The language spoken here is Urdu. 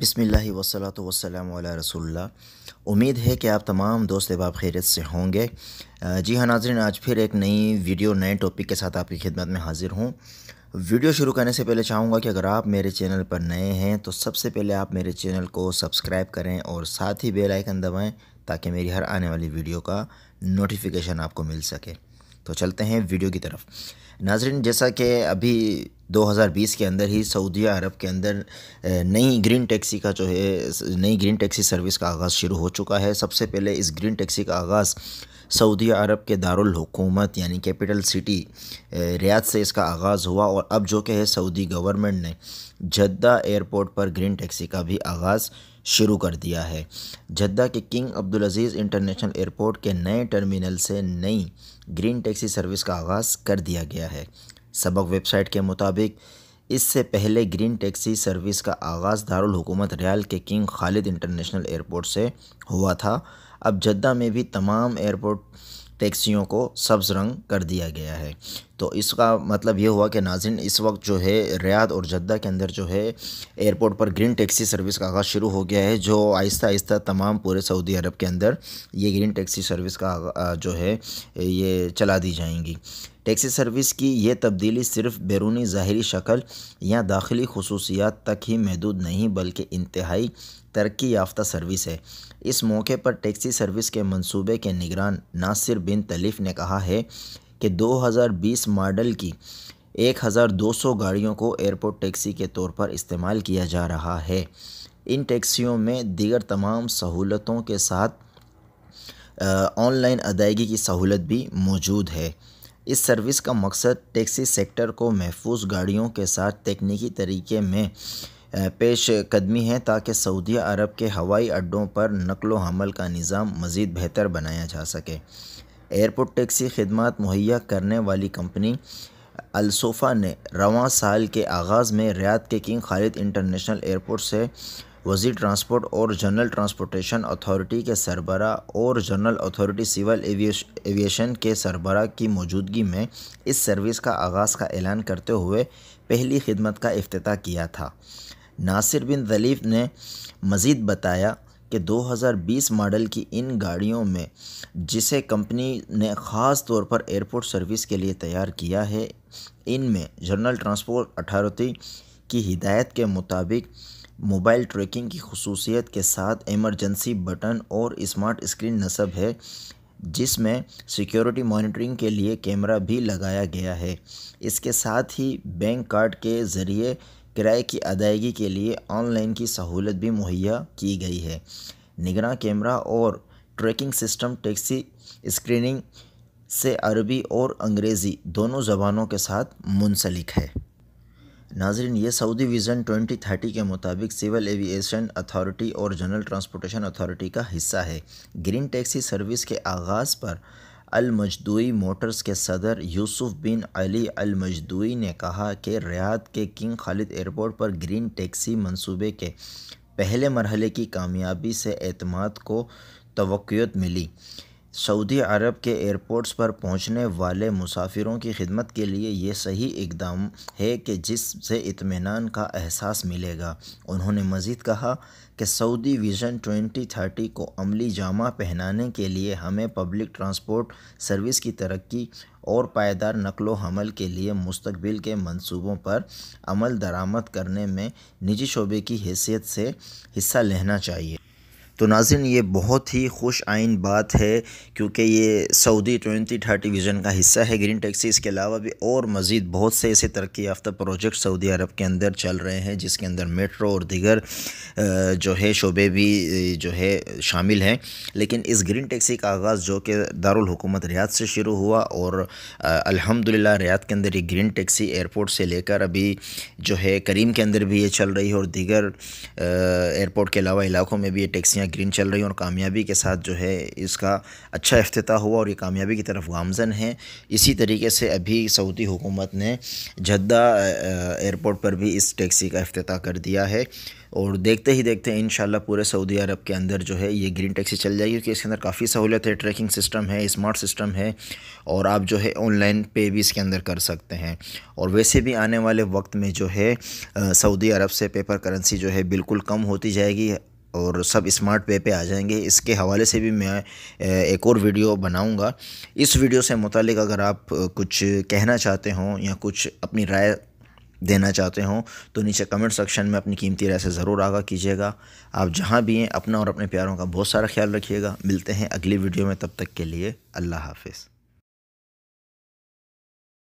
بسم اللہ و وسلم علیہ رسول اللہ امید ہے کہ آپ تمام دوست احباب خیرت سے ہوں گے جی ہاں ناظرین آج پھر ایک نئی ویڈیو نئے ٹاپک کے ساتھ آپ کی خدمت میں حاضر ہوں ویڈیو شروع کرنے سے پہلے چاہوں گا کہ اگر آپ میرے چینل پر نئے ہیں تو سب سے پہلے آپ میرے چینل کو سبسکرائب کریں اور ساتھ ہی بیل آئکن دبائیں تاکہ میری ہر آنے والی ویڈیو کا نوٹیفیکیشن آپ کو مل سکے تو چلتے ہیں ویڈیو کی طرف ناظرین جیسا کہ ابھی دو ہزار بیس کے اندر ہی سعودیہ عرب کے اندر نئی گرین ٹیکسی کا جو ہے نئی گرین ٹیکسی سروس کا آغاز شروع ہو چکا ہے سب سے پہلے اس گرین ٹیکسی کا آغاز سعودیہ عرب کے دارالحکومت یعنی کیپیٹل سٹی ریاض سے اس کا آغاز ہوا اور اب جو کہ ہے سعودی گورنمنٹ نے جدہ ایئرپورٹ پر گرین ٹیکسی کا بھی آغاز شروع کر دیا ہے جدہ کے کنگ عبدالعزیز انٹرنیشنل ایئرپورٹ کے نئے ٹرمینل سے نئی گرین ٹیکسی سروس کا آغاز کر دیا گیا ہے سبق ویب سائٹ کے مطابق اس سے پہلے گرین ٹیکسی سروس کا آغاز دارالحکومت ریال کے کنگ خالد انٹرنیشنل ایئرپورٹ سے ہوا تھا اب جدہ میں بھی تمام ایئرپورٹ ٹیکسیوں کو سبز رنگ کر دیا گیا ہے تو اس کا مطلب یہ ہوا کہ ناظرین اس وقت جو ہے ریاض اور جدہ کے اندر جو ہے ایئرپورٹ پر گرین ٹیکسی سروس کا آغاز شروع ہو گیا ہے جو آہستہ آہستہ تمام پورے سعودی عرب کے اندر یہ گرین ٹیکسی سروس کا جو ہے یہ چلا دی جائیں گی ٹیکسی سروس کی یہ تبدیلی صرف بیرونی ظاہری شکل یا داخلی خصوصیات تک ہی محدود نہیں بلکہ انتہائی ترقی یافتہ سروس ہے اس موقع پر ٹیکسی سروس کے منصوبے کے نگران ناصر بن تلیف نے کہا ہے کہ دو ہزار بیس ماڈل کی ایک ہزار دو سو گاڑیوں کو ایئرپورٹ ٹیکسی کے طور پر استعمال کیا جا رہا ہے ان ٹیکسیوں میں دیگر تمام سہولتوں کے ساتھ آن لائن ادائیگی کی سہولت بھی موجود ہے اس سروس کا مقصد ٹیکسی سیکٹر کو محفوظ گاڑیوں کے ساتھ تکنیکی طریقے میں پیش قدمی ہے تاکہ سعودی عرب کے ہوائی اڈوں پر نقل و حمل کا نظام مزید بہتر بنایا جا سکے ایئرپورٹ ٹیکسی خدمات مہیا کرنے والی کمپنی الصوفا نے رواں سال کے آغاز میں ریاض کے کنگ خالد انٹرنیشنل ایئرپورٹ سے وزیر ٹرانسپورٹ اور جنرل ٹرانسپورٹیشن اتھارٹی کے سربراہ اور جنرل اتھارٹی سول ایویشن کے سربراہ کی موجودگی میں اس سروس کا آغاز کا اعلان کرتے ہوئے پہلی خدمت کا افتتاح کیا تھا ناصر بن ذلیف نے مزید بتایا کہ دو ہزار بیس ماڈل کی ان گاڑیوں میں جسے کمپنی نے خاص طور پر ایئرپورٹ سروس کے لیے تیار کیا ہے ان میں جنرل ٹرانسپورٹ اتھارٹی کی ہدایت کے مطابق موبائل ٹریکنگ کی خصوصیت کے ساتھ ایمرجنسی بٹن اور اسمارٹ اسکرین نصب ہے جس میں سیکیورٹی مانیٹرنگ کے لیے کیمرہ بھی لگایا گیا ہے اس کے ساتھ ہی بینک کارڈ کے ذریعے کرائے کی ادائیگی کے لیے آن لائن کی سہولت بھی مہیا کی گئی ہے نگراں کیمرہ اور ٹریکنگ سسٹم ٹیکسی اسکریننگ سے عربی اور انگریزی دونوں زبانوں کے ساتھ منسلک ہے ناظرین یہ سعودی ویژن ٹوئنٹی تھرٹی کے مطابق سول ایویشن اتھارٹی اور جنرل ٹرانسپورٹیشن اتھارٹی کا حصہ ہے گرین ٹیکسی سروس کے آغاز پر المجدوئی موٹرز کے صدر یوسف بن علی المجدوئی نے کہا کہ ریاض کے کنگ خالد ایئرپورٹ پر گرین ٹیکسی منصوبے کے پہلے مرحلے کی کامیابی سے اعتماد کو توقعیت ملی سعودی عرب کے ایئرپورٹس پر پہنچنے والے مسافروں کی خدمت کے لیے یہ صحیح اقدام ہے کہ جس سے اطمینان کا احساس ملے گا انہوں نے مزید کہا کہ سعودی ویژن ٹوئنٹی تھرٹی کو عملی جامہ پہنانے کے لیے ہمیں پبلک ٹرانسپورٹ سروس کی ترقی اور پائیدار نقل و حمل کے لیے مستقبل کے منصوبوں پر عمل درآمد کرنے میں نجی شعبے کی حیثیت سے حصہ لینا چاہیے تو ناظرین یہ بہت ہی خوش آئین بات ہے کیونکہ یہ سعودی ٹوئنٹی تھرٹی ویژن کا حصہ ہے گرین ٹیکسی اس کے علاوہ بھی اور مزید بہت سے ایسے ترقی یافتہ پروجیکٹ سعودی عرب کے اندر چل رہے ہیں جس کے اندر میٹرو اور دیگر جو ہے شعبے بھی جو ہے شامل ہیں لیکن اس گرین ٹیکسی کا آغاز جو کہ دارالحکومت ریاض سے شروع ہوا اور الحمد للہ ریاض کے اندر یہ گرین ٹیکسی ایئرپورٹ سے لے کر ابھی جو ہے کریم کے اندر بھی یہ چل رہی ہے اور دیگر ایئرپورٹ کے علاوہ علاقوں میں بھی یہ ٹیکسیاں گرین چل رہی ہیں اور کامیابی کے ساتھ جو ہے اس کا اچھا افتتاح ہوا اور یہ کامیابی کی طرف گامزن ہیں اسی طریقے سے ابھی سعودی حکومت نے جدہ ایئرپورٹ پر بھی اس ٹیکسی کا افتتاح کر دیا ہے اور دیکھتے ہی دیکھتے ہیں انشاءاللہ پورے سعودی عرب کے اندر جو ہے یہ گرین ٹیکسی چل جائے گی کیونکہ اس کے اندر کافی سہولت ہے ٹریکنگ سسٹم ہے اسمارٹ سسٹم ہے اور آپ جو ہے آن لائن پے بھی اس کے اندر کر سکتے ہیں اور ویسے بھی آنے والے وقت میں جو ہے سعودی عرب سے پیپر کرنسی جو ہے بالکل کم ہوتی جائے گی اور سب اسمارٹ پے پہ آ جائیں گے اس کے حوالے سے بھی میں ایک اور ویڈیو بناؤں گا اس ویڈیو سے متعلق اگر آپ کچھ کہنا چاہتے ہوں یا کچھ اپنی رائے دینا چاہتے ہوں تو نیچے کمنٹ سیکشن میں اپنی قیمتی رائے سے ضرور آگاہ کیجیے گا آپ جہاں بھی ہیں اپنا اور اپنے پیاروں کا بہت سارا خیال رکھیے گا ملتے ہیں اگلی ویڈیو میں تب تک کے لیے اللہ حافظ